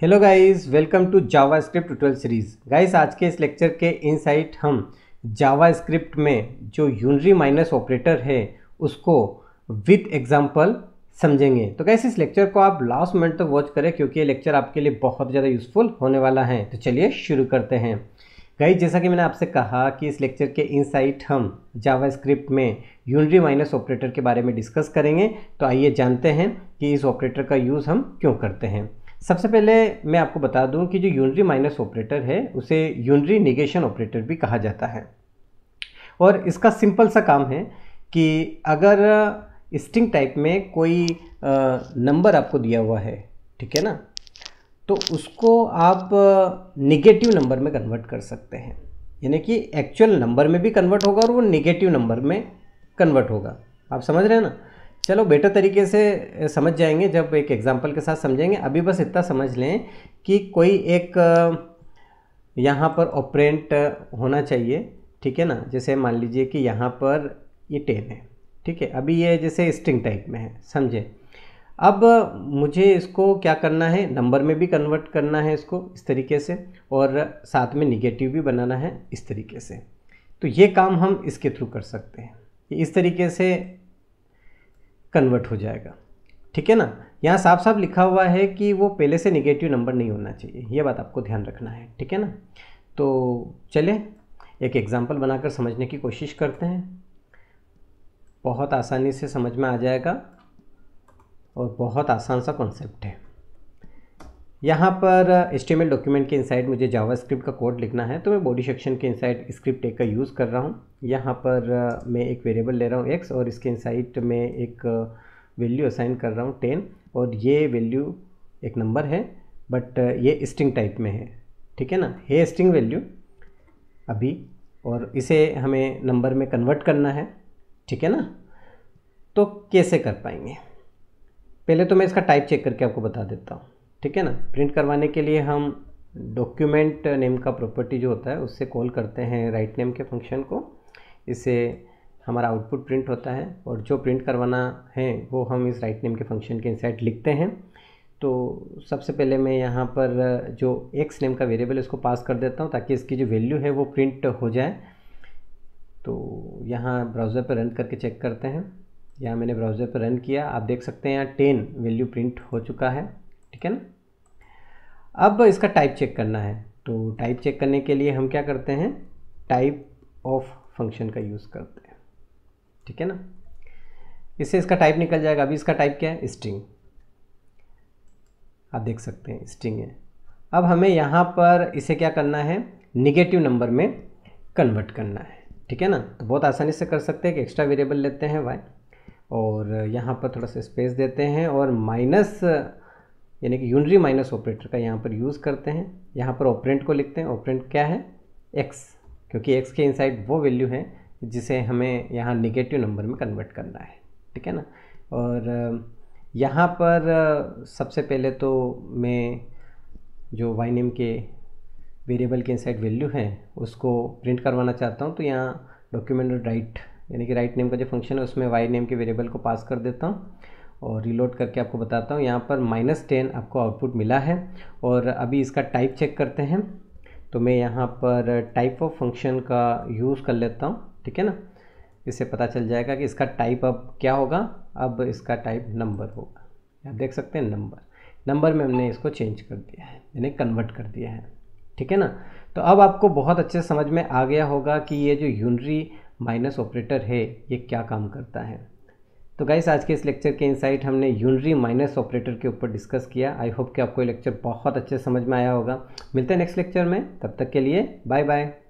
hello guys welcome to JavaScript tutorial series guys आज के इस लेक्चर के इनसाइट हम जावा स्क्रिप्ट में जो यूनरी माइनस ऑपरेटर है उसको विथ एग्जांपल समझेंगे तो गाइस इस लेक्चर को आप लास्ट मिनट तक तो वॉच करें क्योंकि ये लेक्चर आपके लिए बहुत ज़्यादा यूजफुल होने वाला है तो चलिए शुरू करते हैं गाइज जैसा कि मैंने आपसे कहा कि इस लेक्चर के इनसाइट हम जावा स्क्रिप्ट में यूनरी माइनस ऑपरेटर के बारे में डिस्कस करेंगे तो आइए जानते हैं कि इस ऑपरेटर का यूज़ हम क्यों करते हैं सबसे पहले मैं आपको बता दूं कि जो यूनरी माइनस ऑपरेटर है उसे यूनरी निगेशन ऑपरेटर भी कहा जाता है और इसका सिंपल सा काम है कि अगर स्ट्रिंग टाइप में कोई नंबर आपको दिया हुआ है ठीक है ना तो उसको आप निगेटिव नंबर में कन्वर्ट कर सकते हैं यानी कि एक्चुअल नंबर में भी कन्वर्ट होगा और वो निगेटिव नंबर में कन्वर्ट होगा आप समझ रहे हैं ना चलो बेटर तरीके से समझ जाएंगे जब एक एग्जाम्पल के साथ समझेंगे अभी बस इतना समझ लें कि कोई एक यहाँ पर ऑपरेंट होना चाहिए ठीक है ना जैसे मान लीजिए कि यहाँ पर ये टेन है ठीक है अभी ये जैसे स्ट्रिंग टाइप में है समझे अब मुझे इसको क्या करना है नंबर में भी कन्वर्ट करना है इसको इस तरीके से और साथ में निगेटिव भी बनाना है इस तरीके से तो ये काम हम इसके थ्रू कर सकते हैं इस तरीके से कन्वर्ट हो जाएगा ठीक है ना यहाँ साफ साफ लिखा हुआ है कि वो पहले से निगेटिव नंबर नहीं होना चाहिए ये बात आपको ध्यान रखना है ठीक है ना तो चले एक एग्ज़ाम्पल बनाकर समझने की कोशिश करते हैं बहुत आसानी से समझ में आ जाएगा और बहुत आसान सा कॉन्सेप्ट है यहाँ पर एस्टिमेट डॉक्यूमेंट के इनसाइड मुझे जावास्क्रिप्ट का कोड लिखना है तो मैं बॉडी सेक्शन के इनसाइड स्क्रिप्ट एक का यूज़ कर रहा हूँ यहाँ पर मैं एक वेरिएबल ले रहा हूँ एक्स और इसके इनसाइड में एक वैल्यू असाइन कर रहा हूँ टेन और ये वैल्यू एक नंबर है बट ये स्ट्रिंग टाइप में है ठीक है ना है स्ट्रिंग वैल्यू अभी और इसे हमें नंबर में कन्वर्ट करना है ठीक है ना तो कैसे कर पाएंगे पहले तो मैं इसका टाइप चेक करके आपको बता देता हूँ ठीक है ना प्रिंट करवाने के लिए हम डॉक्यूमेंट नेम का प्रॉपर्टी जो होता है उससे कॉल करते हैं राइट नेम के फंक्शन को इससे हमारा आउटपुट प्रिंट होता है और जो प्रिंट करवाना है वो हम इस राइट नेम के फंक्शन के इनसाइड लिखते हैं तो सबसे पहले मैं यहाँ पर जो एक्स नेम का वेरिएबल इसको पास कर देता हूँ ताकि इसकी जो वैल्यू है वो प्रिंट हो जाए तो यहाँ ब्राउज़र पर रन करके चेक करते हैं यहाँ मैंने ब्राउज़र पर रन किया आप देख सकते हैं यहाँ टेन वैल्यू प्रिंट हो चुका है ठीक है ना अब इसका टाइप चेक करना है तो टाइप चेक करने के लिए हम क्या करते हैं टाइप ऑफ फंक्शन का यूज़ करते हैं ठीक है ना इससे इसका टाइप निकल जाएगा अभी इसका टाइप क्या है स्ट्रिंग आप देख सकते हैं स्ट्रिंग है अब हमें यहाँ पर इसे क्या करना है निगेटिव नंबर में कन्वर्ट करना है ठीक है ना तो बहुत आसानी से कर सकते हैं कि एक्स्ट्रा वेरिएबल लेते हैं वाई और यहाँ पर थोड़ा सा स्पेस देते हैं और माइनस यानी कि यूनरी माइनस ऑपरेटर का यहाँ पर यूज़ करते हैं यहाँ पर ऑपरेंट को लिखते हैं ऑपरेंट क्या है एक्स क्योंकि एक्स के इनसाइड वो वैल्यू है जिसे हमें यहाँ निगेटिव नंबर में कन्वर्ट करना है ठीक है ना और यहाँ पर सबसे पहले तो मैं जो वाई नेम के वेरिएबल के इनसाइड वैल्यू है उसको प्रिंट करवाना चाहता हूँ तो यहाँ डॉक्यूमेंट राइट यानी कि राइट नेम का जो फंक्शन है उसमें वाई नेम के वेरिएबल को पास कर देता हूँ और रीलोड करके आपको बताता हूँ यहाँ पर माइनस टेन आपको आउटपुट मिला है और अभी इसका टाइप चेक करते हैं तो मैं यहाँ पर टाइप ऑफ फंक्शन का यूज़ कर लेता हूँ ठीक है ना इससे पता चल जाएगा कि इसका टाइप अब क्या होगा अब इसका टाइप नंबर होगा आप देख सकते हैं नंबर नंबर में हमने इसको चेंज कर दिया है यानी कन्वर्ट कर दिया है ठीक है ना तो अब आपको बहुत अच्छे समझ में आ गया होगा कि ये जो यूनरी माइनस ऑपरेटर है ये क्या काम करता है तो गाइस आज के इस लेक्चर के इंसाइट हमने यूनरी माइनस ऑपरेटर के ऊपर डिस्कस किया आई होप कि आपको ये लेक्चर बहुत अच्छे समझ में आया होगा मिलते हैं नेक्स्ट लेक्चर में तब तक के लिए बाय बाय